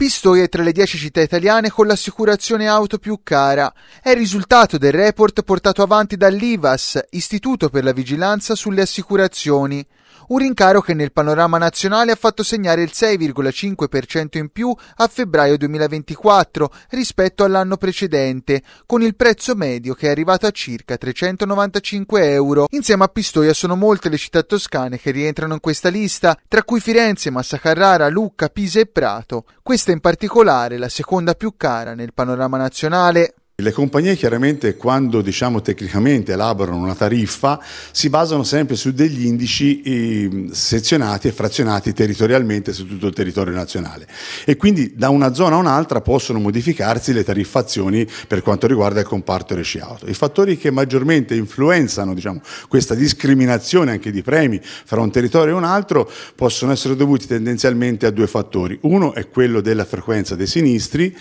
Pistoia è tra le 10 città italiane con l'assicurazione auto più cara. È il risultato del report portato avanti dall'IVAS, Istituto per la Vigilanza sulle Assicurazioni. Un rincaro che nel panorama nazionale ha fatto segnare il 6,5% in più a febbraio 2024 rispetto all'anno precedente, con il prezzo medio che è arrivato a circa 395 euro. Insieme a Pistoia sono molte le città toscane che rientrano in questa lista, tra cui Firenze, Massa Carrara, Lucca, Pisa e Prato. Questa questa in particolare, la seconda più cara nel panorama nazionale, le compagnie chiaramente quando diciamo tecnicamente elaborano una tariffa si basano sempre su degli indici ehm, sezionati e frazionati territorialmente su tutto il territorio nazionale e quindi da una zona a un'altra possono modificarsi le tariffazioni per quanto riguarda il comparto RC Auto. I fattori che maggiormente influenzano diciamo, questa discriminazione anche di premi fra un territorio e un altro possono essere dovuti tendenzialmente a due fattori. Uno è quello della frequenza dei sinistri,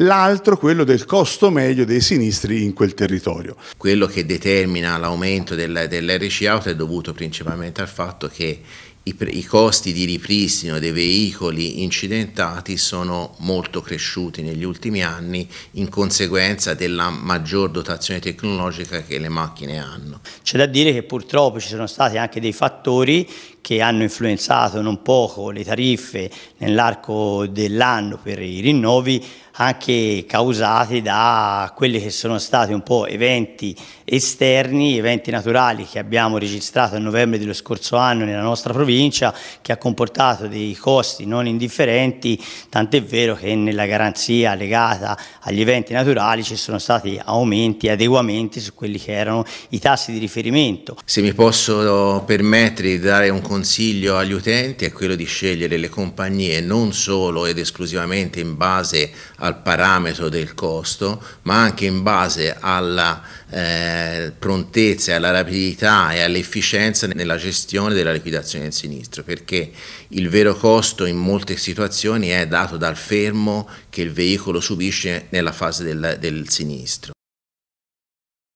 l'altro quello del costo medio meglio dei sinistri in quel territorio. Quello che determina l'aumento del, dell'RC out è dovuto principalmente al fatto che i, i, costi di ripristino dei veicoli incidentati sono molto cresciuti negli ultimi anni in conseguenza della maggior dotazione tecnologica che le macchine hanno. C'è da dire che purtroppo ci sono stati anche dei fattori che hanno influenzato non poco le tariffe nell'arco dell'anno per i rinnovi anche causati da quelli che sono stati un po' eventi esterni, eventi naturali che abbiamo registrato a novembre dello scorso anno nella nostra provincia provincia che ha comportato dei costi non indifferenti, tant'è vero che nella garanzia legata agli eventi naturali ci sono stati aumenti adeguamenti su quelli che erano i tassi di riferimento. Se mi posso permettere di dare un consiglio agli utenti è quello di scegliere le compagnie non solo ed esclusivamente in base al parametro del costo, ma anche in base alla eh, prontezza, alla rapidità e all'efficienza nella gestione della liquidazione del signore sinistro, perché il vero costo in molte situazioni è dato dal fermo che il veicolo subisce nella fase del, del sinistro.